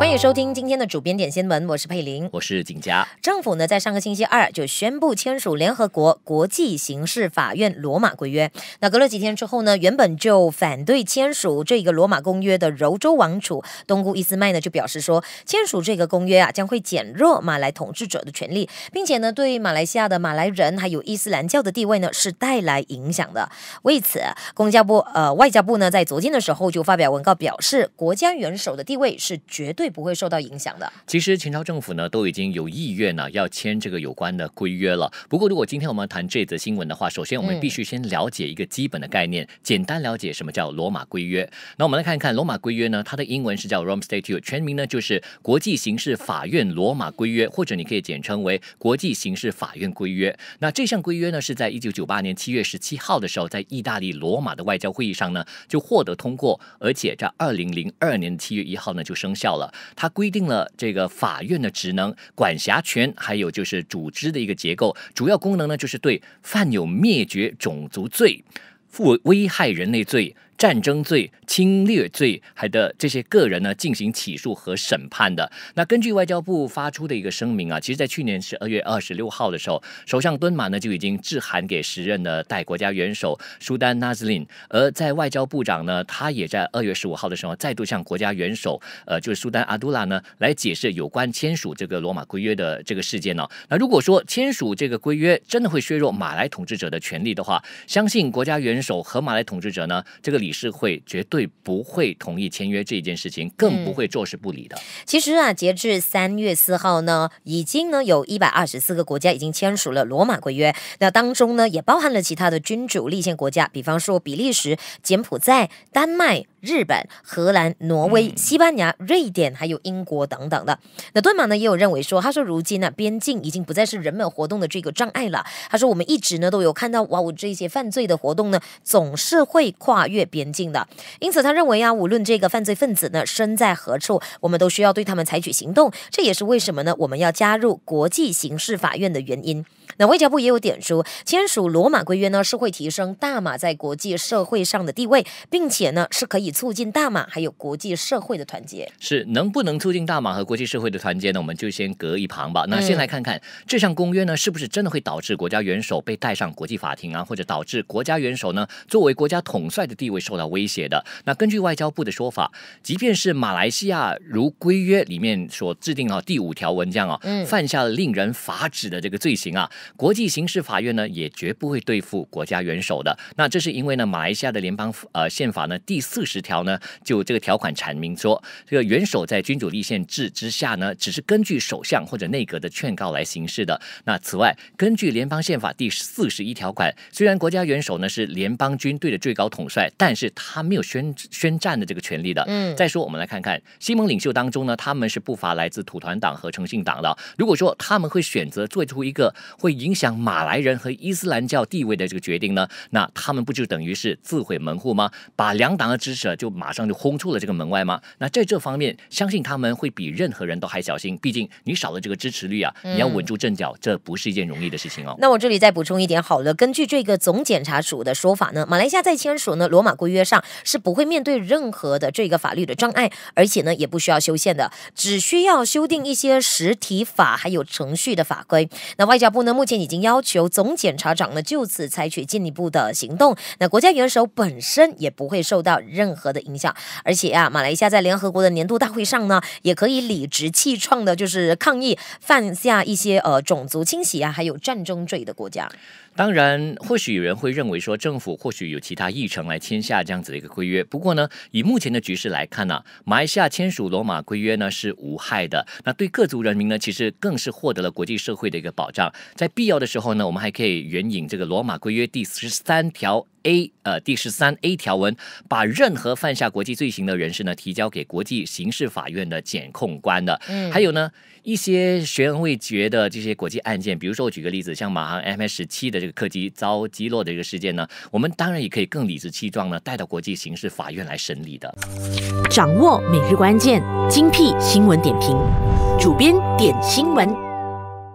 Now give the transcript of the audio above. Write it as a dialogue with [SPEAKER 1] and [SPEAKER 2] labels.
[SPEAKER 1] 欢迎收听今天的主编点新闻，我是佩林，我是景佳。政府呢在上个星期二就宣布签署联合国国际刑事法院罗马规约。那隔了几天之后呢，原本就反对签署这个罗马公约的柔州王储东姑伊斯麦呢就表示说，签署这个公约啊将会减弱马来统治者的权利，并且呢对马来西亚的马来人还有伊斯兰教的地位呢是带来影响的。为此，公交部呃外交部呢在昨天的时候就发表文告表示，国家元首的地位是绝对。不会受到影响的。
[SPEAKER 2] 其实，秦朝政府呢都已经有意愿呢要签这个有关的规约了。不过，如果今天我们谈这则新闻的话，首先我们必须先了解一个基本的概念，简单了解什么叫罗马规约。那我们来看一看罗马规约呢，它的英文是叫 Rome Statute，全名呢就是国际刑事法院罗马规约，或者你可以简称为国际刑事法院规约。那这项规约呢是在一九九八年七月十七号的时候，在意大利罗马的外交会议上呢就获得通过，而且在二零零二年七月一号呢就生效了。它规定了这个法院的职能、管辖权，还有就是组织的一个结构。主要功能呢，就是对犯有灭绝种族罪、负危害人类罪。战争罪、侵略罪，还的这些个人呢，进行起诉和审判的。那根据外交部发出的一个声明啊，其实在去年十二月二十六号的时候，首相敦马呢就已经致函给时任的代国家元首苏丹 Nazlin，而在外交部长呢，他也在二月十五号的时候再度向国家元首，呃，就是苏丹阿杜拉呢来解释有关签署这个《罗马规约》的这个事件呢。那如果说签署这个规约真的会削弱马来统治者的权利的话，相信国家元首和马来统治者呢，这个理。你是会绝对不会同意签约这件事情，更不会坐视不理的。
[SPEAKER 1] 其实啊，截至三月四号呢，已经呢有一百二十四个国家已经签署了罗马规约，那当中呢也包含了其他的君主立宪国家，比方说比利时、柬埔寨、丹麦。日本、荷兰、挪威、西班牙、瑞典，还有英国等等的。那敦马呢？也有认为说，他说如今呢，边境已经不再是人们活动的这个障碍了。他说，我们一直呢都有看到，哇，我这些犯罪的活动呢，总是会跨越边境的。因此，他认为啊，无论这个犯罪分子呢身在何处，我们都需要对他们采取行动。这也是为什么呢，我们要加入国际刑事法院的原因。那外交部也有点出，签署罗马规约呢，是会提升大马在国际社会上的地位，并且呢是可以促进大马还有国际社会的团结。
[SPEAKER 2] 是能不能促进大马和国际社会的团结呢？我们就先搁一旁吧。那先来看看这项公约呢，是不是真的会导致国家元首被带上国际法庭啊，或者导致国家元首呢作为国家统帅的地位受到威胁的？那根据外交部的说法，即便是马来西亚如规约里面所制定啊第五条文这样啊，犯下了令人发指的这个罪行啊。国际刑事法院呢，也绝不会对付国家元首的。那这是因为呢，马来西亚的联邦呃宪法呢第四十条呢，就这个条款阐明说，这个元首在君主立宪制之下呢，只是根据首相或者内阁的劝告来行事的。那此外，根据联邦宪法第四十一条款，虽然国家元首呢是联邦军队的最高统帅，但是他没有宣宣战的这个权利的。嗯，再说我们来看看西蒙领袖当中呢，他们是不乏来自土团党和诚信党的。如果说他们会选择做出一个会。影响马来人和伊斯兰教地位的这个决定呢？那他们不就等于是自毁门户吗？把两党的支持就马上就轰出了这个门外吗？那在这方面，相信他们会比任何人都还小心。毕竟你少了这个支持率啊，你要稳住阵脚，这不是一件容易的事情哦。
[SPEAKER 1] 那我这里再补充一点好了，根据这个总检察署的说法呢，马来西亚在签署呢《罗马规约》上是不会面对任何的这个法律的障碍，而且呢也不需要修宪的，只需要修订一些实体法还有程序的法规。那外交部呢？目前已经要求总检察长呢就此采取进一步的行动。那国家元首本身也不会受到任何的影响，而且啊，马来西亚在联合国的年度大会上呢，也可以理直气壮的，就是抗议犯下一些呃种族清洗啊，还有战争罪的国家。
[SPEAKER 2] 当然，或许有人会认为说，政府或许有其他议程来签下这样子的一个规约。不过呢，以目前的局势来看呢，马来西亚签署罗马规约呢是无害的。那对各族人民呢，其实更是获得了国际社会的一个保障。在必要的时候呢，我们还可以援引这个《罗马规约》第十三条 A，呃，第十三 A 条文，把任何犯下国际罪行的人士呢，提交给国际刑事法院的检控官的。嗯，还有呢，一些悬而未决的这些国际案件，比如说我举个例子，像马航 MH 七的这个客机遭击落的一个事件呢，我们当然也可以更理直气壮呢，带到国际刑事法院来审理的。
[SPEAKER 1] 掌握每日关键，精辟新闻点评，主编点新闻。